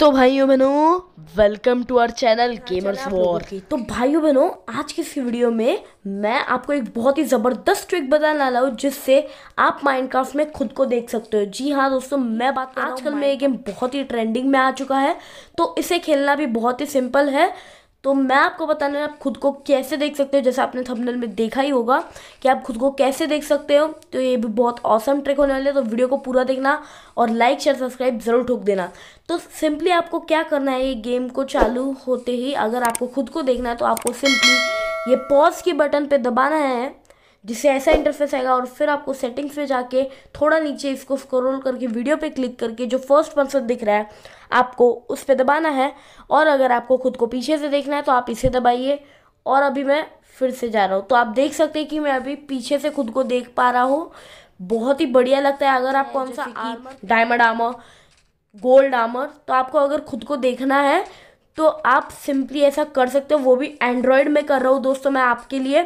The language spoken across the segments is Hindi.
तो भाइयों बहनों welcome to our channel gamers war तो भाइयों बहनों आज की इस वीडियो में मैं आपको एक बहुत ही ज़बरदस्त ट्रिक बताने वाला हूँ जिससे आप माइनक्राफ्ट में खुद को देख सकते हो जी हाँ दोस्तों मैं बात आजकल में ये गेम बहुत ही ट्रेंडिंग में आ चुका है तो इसे खेलना भी बहुत ही सिंपल है तो मैं आपको है आप खुद को कैसे देख सकते हो जैसे आपने थंबनेल में देखा ही होगा कि आप खुद को कैसे देख सकते हो तो ये भी बहुत औसम ट्रिक होने वाले है तो वीडियो को पूरा देखना और लाइक शेयर सब्सक्राइब ज़रूर ठोक देना तो सिंपली आपको क्या करना है ये गेम को चालू होते ही अगर आपको खुद को देखना है तो आपको सिंपली ये पॉज के बटन पर दबाना है जिससे ऐसा इंटरफेस आएगा और फिर आपको सेटिंग्स में जाके थोड़ा नीचे इसको स्क्रॉल करके वीडियो पे क्लिक करके जो फर्स्ट पर्सन दिख रहा है आपको उस पर दबाना है और अगर आपको खुद को पीछे से देखना है तो आप इसे दबाइए और अभी मैं फिर से जा रहा हूँ तो आप देख सकते हैं कि मैं अभी पीछे से खुद को देख पा रहा हूँ बहुत ही बढ़िया लगता है अगर आप कौन सा डायमंड आमर गोल्ड आमर तो आपको अगर खुद को देखना है तो आप सिंपली ऐसा कर सकते हो वो भी एंड्रॉयड में कर रहा हूँ दोस्तों मैं आपके लिए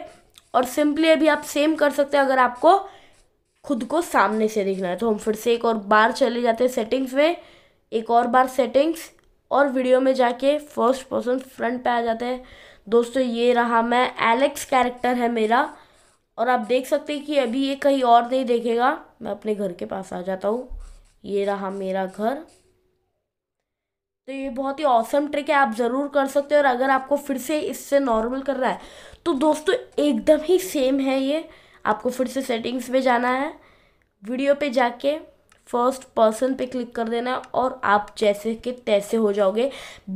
और सिंपली अभी आप सेम कर सकते हैं अगर आपको खुद को सामने से देखना है तो हम फिर से एक और बार चले जाते हैं सेटिंग्स में एक और बार सेटिंग्स और वीडियो में जाके फर्स्ट पर्सन फ्रंट पे आ जाते हैं दोस्तों ये रहा मैं एलेक्स कैरेक्टर है मेरा और आप देख सकते हैं कि अभी ये कहीं और नहीं देखेगा मैं अपने घर के पास आ जाता हूँ ये रहा मेरा घर तो ये बहुत ही औसम ट्रिक है आप ज़रूर कर सकते हो और अगर आपको फिर से इससे नॉर्मल कर रहा है तो दोस्तों एकदम ही सेम है ये आपको फिर से सेटिंग्स में जाना है वीडियो पे जाके फर्स्ट पर्सन पे क्लिक कर देना है और आप जैसे के तैसे हो जाओगे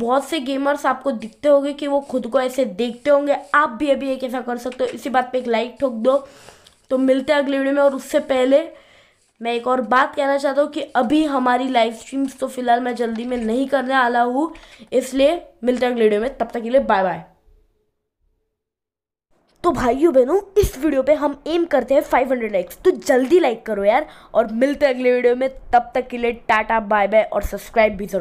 बहुत से गेमर्स आपको दिखते होंगे कि वो खुद को ऐसे देखते होंगे आप भी अभी एक ऐसा कर सकते हो इसी बात पर एक लाइक ठोक दो तो मिलते हैं अगले वीडियो में और उससे पहले मैं एक और बात कहना चाहता हूँ कि अभी हमारी लाइव स्ट्रीम्स तो फिलहाल मैं जल्दी में नहीं करने वाला हूँ इसलिए मिलते हैं अगले वीडियो में तब तक के लिए बाय बाय तो भाइयों बहनों इस वीडियो पे हम एम करते हैं 500 लाइक्स तो जल्दी लाइक करो यार और मिलते हैं अगले वीडियो में तब तक के लिए टाटा बाय बाय और सब्सक्राइब भी जरूर